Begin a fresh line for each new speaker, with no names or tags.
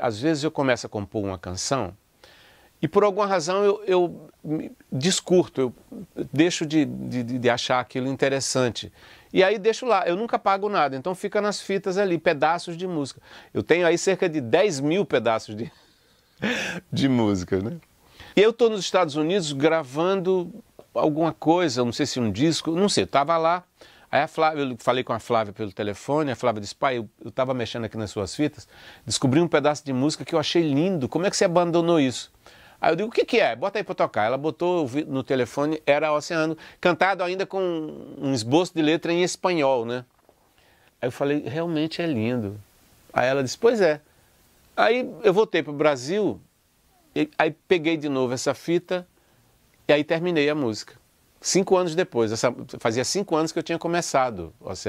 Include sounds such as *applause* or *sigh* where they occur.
Às vezes eu começo a compor uma canção e por alguma razão eu, eu descurto, eu deixo de, de, de, achar aquilo interessante. E aí deixo lá, eu nunca pago nada, então fica nas fitas ali, pedaços de música. Eu tenho aí cerca de 10 mil pedaços de, *laughs* de música, né? E eu estou nos Estados Unidos gravando alguma coisa, não sei se um disco, não sei, estava lá. Aí Flávia, eu falei com a Flávia pelo telefone, a Flávia disse, pai, eu estava mexendo aqui nas suas fitas, descobri um pedaço de música que eu achei lindo, como é que você abandonou isso? Aí eu digo, o que, que é? Bota aí para tocar. Ela botou no telefone, era Oceano, cantado ainda com um esboço de letra em espanhol, né? Aí eu falei, realmente é lindo. Aí ela disse, pois é. Aí eu voltei para o Brasil, aí peguei de novo essa fita e aí terminei a música. Cinco anos depois, essa, fazia cinco anos que eu tinha começado. Ou seja,